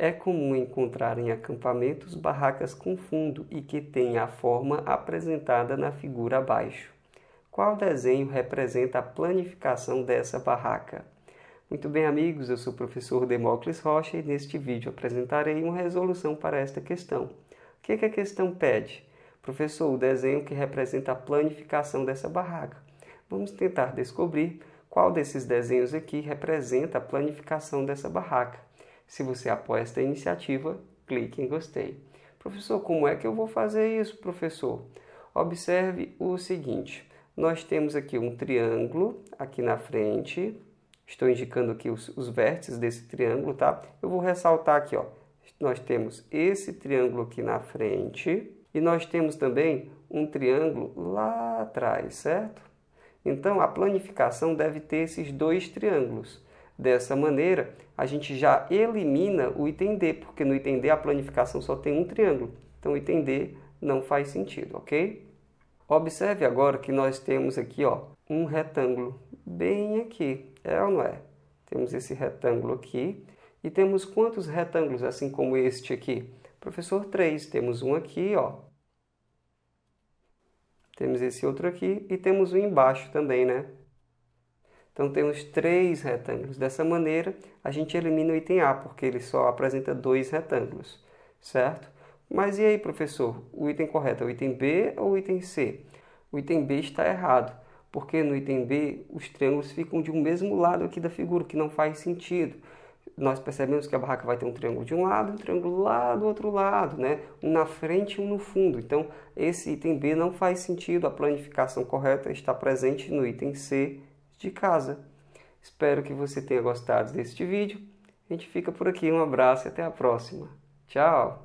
É comum encontrar em acampamentos barracas com fundo e que têm a forma apresentada na figura abaixo. Qual desenho representa a planificação dessa barraca? Muito bem, amigos, eu sou o professor Demócles Rocha e neste vídeo apresentarei uma resolução para esta questão. O que, é que a questão pede? Professor, o desenho que representa a planificação dessa barraca. Vamos tentar descobrir qual desses desenhos aqui representa a planificação dessa barraca. Se você apoia esta iniciativa, clique em gostei. Professor, como é que eu vou fazer isso, professor? Observe o seguinte: nós temos aqui um triângulo aqui na frente. Estou indicando aqui os, os vértices desse triângulo, tá? Eu vou ressaltar aqui, ó. Nós temos esse triângulo aqui na frente e nós temos também um triângulo lá atrás, certo? Então, a planificação deve ter esses dois triângulos. Dessa maneira, a gente já elimina o item D, porque no item D a planificação só tem um triângulo. Então, o item D não faz sentido, ok? Observe agora que nós temos aqui ó, um retângulo bem aqui, é ou não é? Temos esse retângulo aqui e temos quantos retângulos assim como este aqui? Professor, três. Temos um aqui, ó. Temos esse outro aqui e temos um embaixo também, né? Então temos três retângulos. Dessa maneira, a gente elimina o item A, porque ele só apresenta dois retângulos, certo? Mas e aí, professor? O item correto é o item B ou o item C? O item B está errado, porque no item B os triângulos ficam de um mesmo lado aqui da figura, que não faz sentido. Nós percebemos que a barraca vai ter um triângulo de um lado, um triângulo lá do outro lado, né? Um na frente e um no fundo. Então, esse item B não faz sentido. A planificação correta está presente no item C de casa. Espero que você tenha gostado deste vídeo. A gente fica por aqui. Um abraço e até a próxima. Tchau!